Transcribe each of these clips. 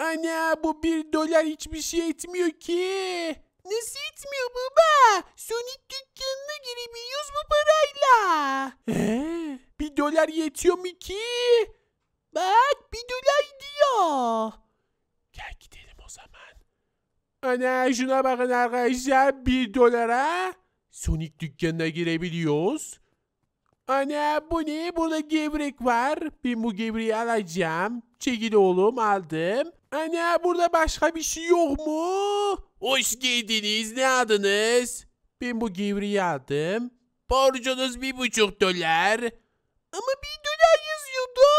Ana bu bir dolar hiçbir şey etmiyor ki. Nasıl etmiyor baba? Sonic dükkanına girebiliyoruz bu parayla. Ee, bir dolar yetiyor mu ki? Bak bir dolar diyor. Gel gidelim o zaman. Ana şuna bakın arkadaşlar bir dolara Sonic dükkanına girebiliyoruz. Ana bu ne? Burada gevrek var. Ben bu gevreği alacağım. Çekil oğlum aldım. Ana burada başka bir şey yok mu? Hoş geldiniz. Ne adınız? Ben bu gevriye adım. Borcunuz bir buçuk dolar. Ama bir dolar yazıyordu.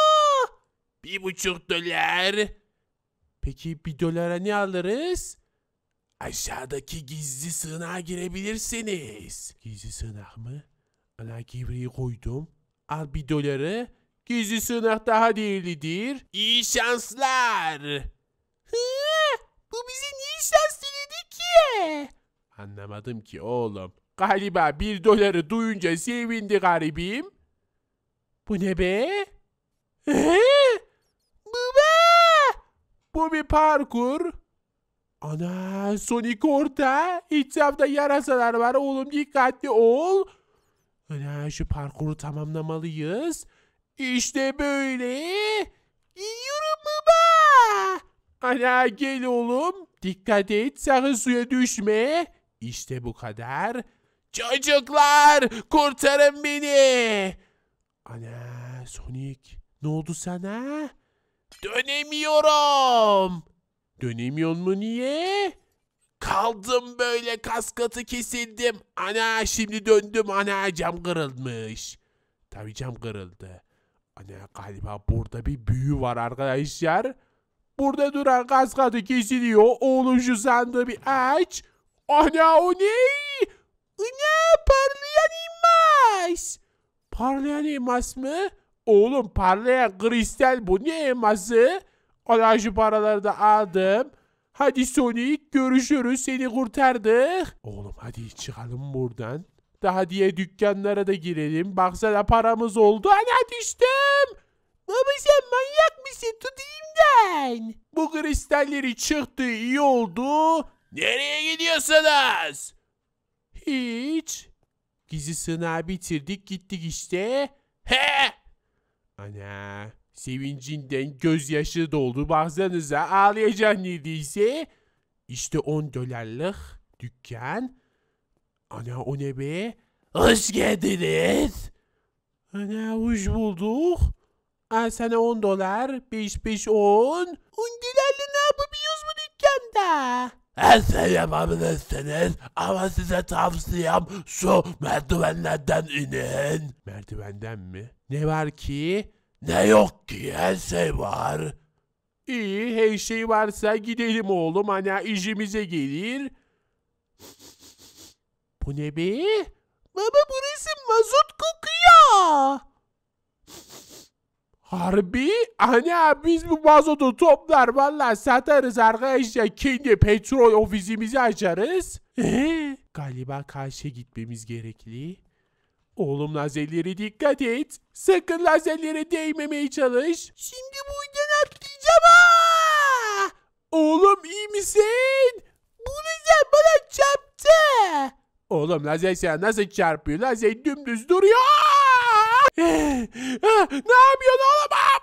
Bir buçuk dolar. Peki bir dolara ne alırız? Aşağıdaki gizli sığınağa girebilirsiniz. Gizli sığınak mı? Ana gevriyi koydum. Al bir doları. Gizli sığınak daha değerlidir. İyi şanslar. Bu bize niye şans ki? Anlamadım ki oğlum. Galiba bir doları duyunca sevindi garibim. Bu ne be? Ee? Baba! Bu bir parkur. Ana Sonic orta. Etrafta yarasalar var oğlum dikkatli ol. Ana şu parkuru tamamlamalıyız. İşte böyle. Gidiyorum baba. Ana gel oğlum. Dikkat et sakın suya düşme. İşte bu kadar. Çocuklar kurtarın beni. Ana Sonic ne oldu sana? Dönemiyorum. Dönemiyor mu niye? Kaldım böyle kaskatı kesildim. Ana şimdi döndüm ana cam kırılmış. Tabi cam kırıldı. Ana galiba burada bir büyü var arkadaşlar. Burada duran kaskatı kesiliyor. Oğlum şu sandığı bir aç. Ana o ne? Ana parlayan elmas. Parlayan elmas mı? Oğlum parlayan kristal bu ne elması? Ana şu paraları da aldım. Hadi Sonic görüşürüz seni kurtardık. Oğlum hadi çıkalım buradan. Daha diye dükkanlara da girelim. Baksana paramız oldu. Hadi düştü. Baba sen manyak mısın? Tutayım ben. Bu kristalleri çıktı iyi oldu. Nereye gidiyorsunuz? Hiç. Gizli sığınağı bitirdik gittik işte. He! Ana sevincinden gözyaşı doldu baksanıza ağlayacaksın neredeyse. İşte 10 dolarlık dükkan. Ana o ne be? Hoş geldiniz. Ana hoş bulduk. Al sana 10 dolar. 5 5 10. 10 dolarla ne yapabiliyoruz bu dükkanda? Her şey yapabilirsiniz ama size tavsiyem şu merdivenlerden inin. Merdivenden mi? Ne var ki? Ne yok ki her şey var. İyi her şey varsa gidelim oğlum ana işimize gelir. Bu ne be? Baba burası mazot kokuyor. Harbi? Ana hani biz bu mazotu toplar valla satarız arkadaşlar. Kendi petrol ofisimizi açarız. galiba karşı gitmemiz gerekli. Oğlum lazerlere dikkat et. Sakın lazerlere değmemeye çalış. Şimdi buradan atlayacağım ha! Oğlum iyi misin? Bu lazer bana çarptı. Oğlum lazer sana nasıl çarpıyor? Lazer dümdüz duruyor. Eh, ne yapıyorsun oğlum? Ah,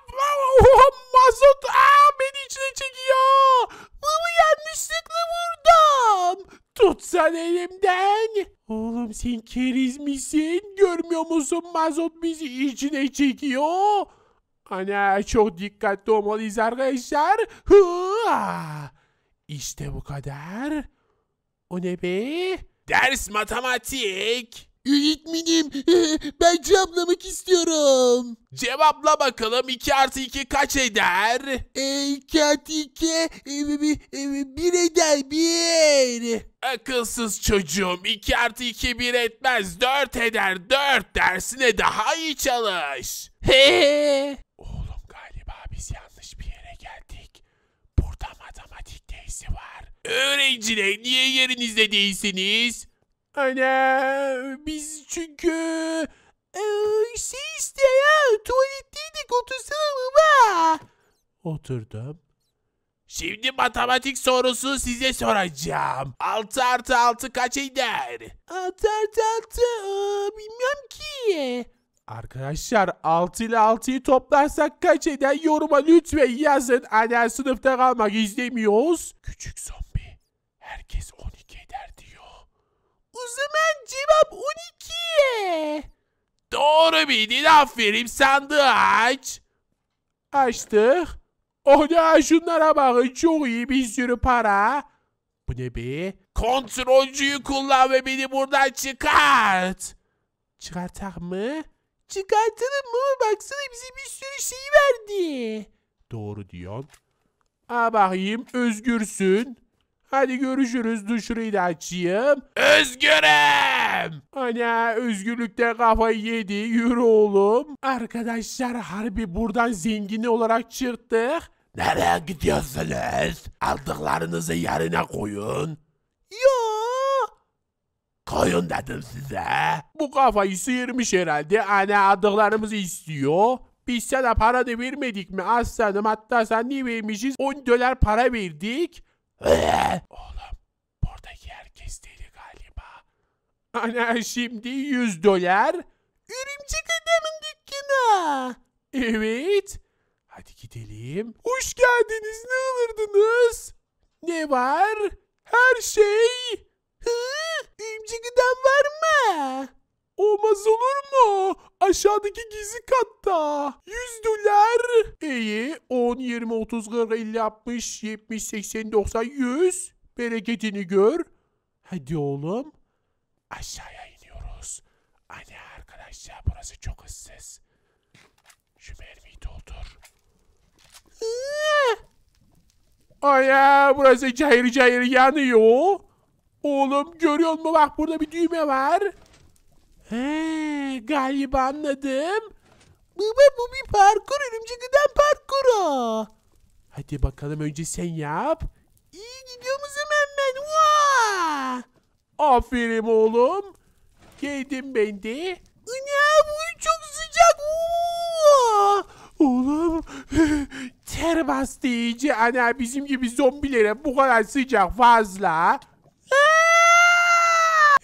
Oha, mazot Aa, ah, beni içine çekiyor. Ama yanlışlıkla vurdum. Tut sen elimden. Oğlum sen keriz misin? Görmüyor musun mazot bizi içine çekiyor. Ana çok dikkatli olmalıyız arkadaşlar. Hıa. Ah. İşte bu kadar. O ne be? Ders matematik. Öğretmenim ben cevaplamak istiyorum. Cevapla bakalım 2 artı 2 kaç eder? E, 2 artı 2 e, e, eder 1. Akılsız çocuğum 2 artı 2 1 etmez 4 eder 4 dersine daha iyi çalış. He. Oğlum galiba biz yanlış bir yere geldik. Burada matematik değisi var. Öğrenciler niye yerinizde değilsiniz? Ana biz çünkü ee, şey işte ya tuvaletteydik otursana baba. Oturdum. Şimdi matematik sorusu size soracağım. 6 artı 6 kaç eder? 6 artı 6 ee, bilmiyorum ki. Arkadaşlar 6 ile 6'yı toplarsak kaç eder yoruma lütfen yazın. Ana sınıfta kalmak izlemiyoruz. Küçük zombi. Herkes 12 zaman cevap 12. Doğru bildin aferin aç. Açtık. Oda şunlara bakın çok iyi bir sürü para. Bu ne be? Kontrolcüyü kullan ve beni buradan çıkart. Çıkartak mı? Çıkartalım mı? Baksana bize bir sürü şey verdi. Doğru diyorsun. Aa bakayım özgürsün. Hadi görüşürüz dışarıyı da açayım. Özgürüm! Ana özgürlükte kafayı yedi yürü oğlum. Arkadaşlar harbi buradan zengini olarak çıktık. Nereye gidiyorsunuz? Aldıklarınızı yerine koyun. Yo. Koyun dedim size. Bu kafayı sıyırmış herhalde. Ana aldıklarımızı istiyor. Biz sana para da vermedik mi aslanım? Hatta sen niye vermişiz? 10 dolar para verdik. Ee? Oğlum buradaki herkes deli galiba. Ana şimdi 100 dolar. Örümcek adamın dükkanı. Evet. Hadi gidelim. Hoş geldiniz ne alırdınız? Ne var? Her şey. Hı? Örümcek adam var mı? Olmaz olur mu? Aşağıdaki gizli katta. 100 dolar. İyi. 10, 20, 30, 40, 50, 60, 70, 80, 90, 100. Bereketini gör. Hadi oğlum. Aşağıya iniyoruz. Anne arkadaşlar burası çok ıssız. Şu mermiyi doldur. Aya burası cayır cayır yanıyor. Oğlum görüyor musun bak burada bir düğme var. He, galiba anladım. Baba bu bir parkur örümcek adam parkuru. Hadi bakalım önce sen yap. İyi gidiyoruz hemen ben. Vaa! Aferin oğlum. Geldim ben de. Ya bu çok sıcak. Vaa! Oğlum ter bastı iyice. Ana bizim gibi zombilere bu kadar sıcak fazla.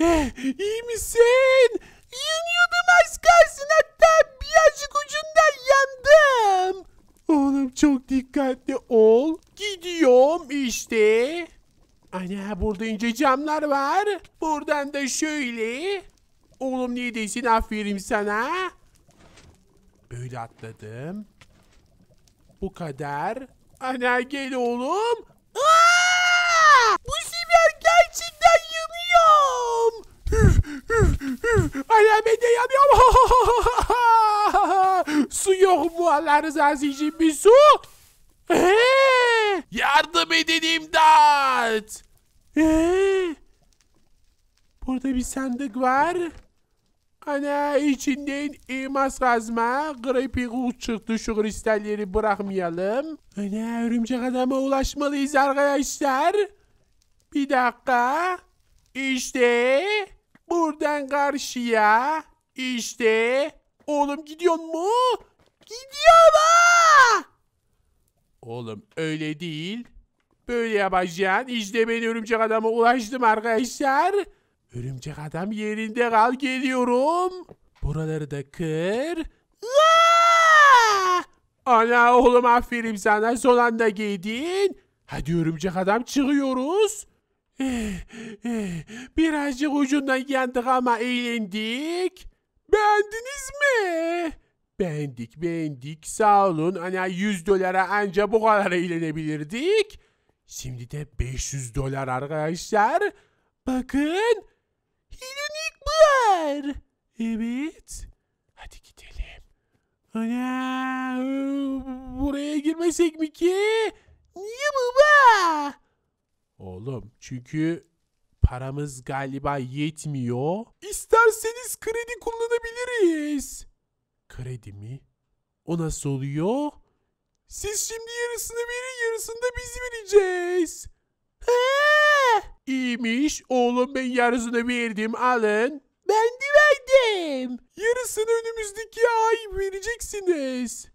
Eh, iyi misin? Yanıyordum az kalsın hatta birazcık ucundan yandım. Oğlum çok dikkatli ol. Gidiyorum işte. Ana burada ince camlar var. Buradan da şöyle. Oğlum ne desin aferin sana. Böyle atladım. Bu kadar. Ana gel oğlum. rızası için bir yardım edin imdat. Ee, burada bir sandık var. Ana içinden elmas kazma, grepi kurt çıktı şu kristalleri bırakmayalım. Ana örümcek adama ulaşmalıyız arkadaşlar. Bir dakika. İşte buradan karşıya. İşte. Oğlum gidiyor mu? Gidiyor mu? Oğlum öyle değil. Böyle yapacaksın. İşte ben örümcek adama ulaştım arkadaşlar. Örümcek adam yerinde kal geliyorum. Buraları da kır. Aa! Ana oğlum aferin sana son anda giydin. Hadi örümcek adam çıkıyoruz. Eh, eh, birazcık ucundan yandık ama eğlendik. Beğendiniz mi? Beğendik beğendik sağ olun. Hani 100 dolara anca bu kadar eğlenebilirdik. Şimdi de 500 dolar arkadaşlar. Bakın. Hilenik var. Evet. Hadi gidelim. Ana buraya girmesek mi ki? Niye baba? Oğlum çünkü paramız galiba yetmiyor. İsterseniz kredi kullanabiliriz. Kredi mi? O nasıl oluyor? Siz şimdi yarısını verin yarısını da biz vereceğiz. Ha! İyiymiş oğlum ben yarısını verdim alın. Ben de verdim. Yarısını önümüzdeki ay vereceksiniz.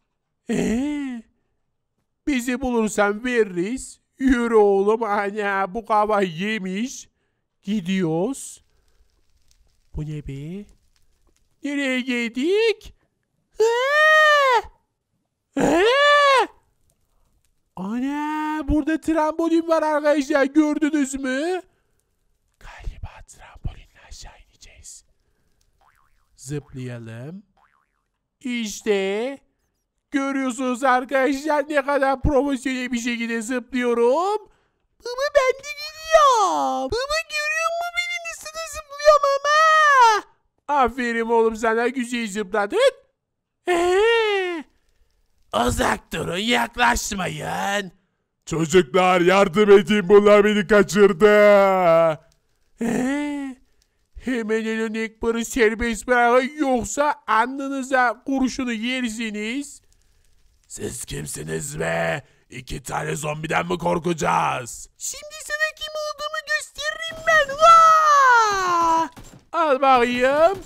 Ee, bizi bulursan veririz. Yürü oğlum ana bu kava yemiş. Gidiyoruz. Bu ne be? Nereye geldik? Ee? Ee? Ana burada trambolin var arkadaşlar gördünüz mü? Galiba trambolinle aşağı ineceğiz. Zıplayalım. İşte görüyorsunuz arkadaşlar ne kadar profesyonel bir şekilde zıplıyorum. Baba ben de gidiyorum. Baba görüyor mu beni nasıl zıplıyorum ama? Aferin oğlum sana güzel zıpladın. Uzak durun yaklaşmayın. Çocuklar yardım edin bunlar beni kaçırdı. Ee, hemen elindeki barı serbest bırakın yoksa alnınıza kurşunu yersiniz. Siz kimsiniz be? İki tane zombiden mi korkacağız? Şimdi sana kim olduğumu gösteririm ben. Vaa! Al bakayım.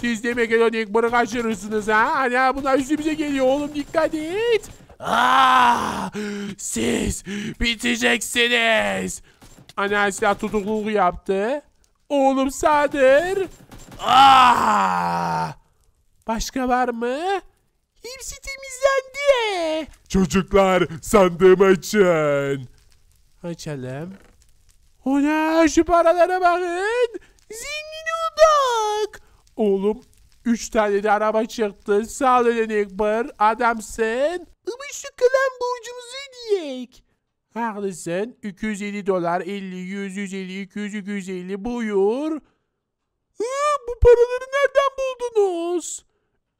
Siz de mekanik bunu aşırırsınız ha. Ana bunlar üstümüze geliyor oğlum dikkat et. Ah, siz biteceksiniz. Ana silah tutukluluğu yaptı. Oğlum Sadır. Aa! Ah, başka var mı? Hepsi temizlendi. Çocuklar sandığımı açın. Açalım. Ona şu paralara bakın. Zing Oğlum üç tane de araba çıktı. Sağ ol Ekber. Adamsın. Ama şu kalan borcumuzu ödeyek. Haklısın. 250 dolar, 50, 100, 150, 200, 250 buyur. Hı, bu paraları nereden buldunuz?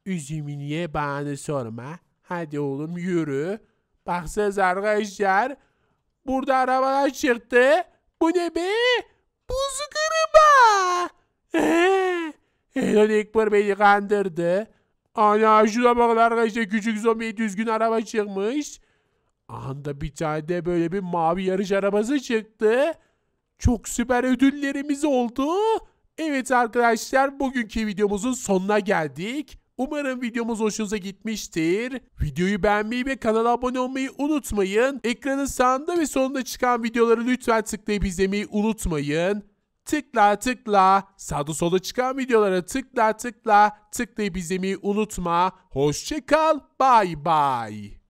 Üzümünye bana sorma. Hadi oğlum yürü. Baksanız arkadaşlar. Burada arabalar çıktı. Bu ne be? Ayhan Ekber beni kandırdı. Ana şuna bakın arkadaşlar küçük zombi düzgün araba çıkmış. Anda bir tane de böyle bir mavi yarış arabası çıktı. Çok süper ödüllerimiz oldu. Evet arkadaşlar bugünkü videomuzun sonuna geldik. Umarım videomuz hoşunuza gitmiştir. Videoyu beğenmeyi ve kanala abone olmayı unutmayın. Ekranın sağında ve sonunda çıkan videoları lütfen tıklayıp izlemeyi unutmayın. Tıkla tıkla sağda solda çıkan videolara tıkla tıkla tıklayıp izlemeyi unutma. Hoşçakal. Bay bay.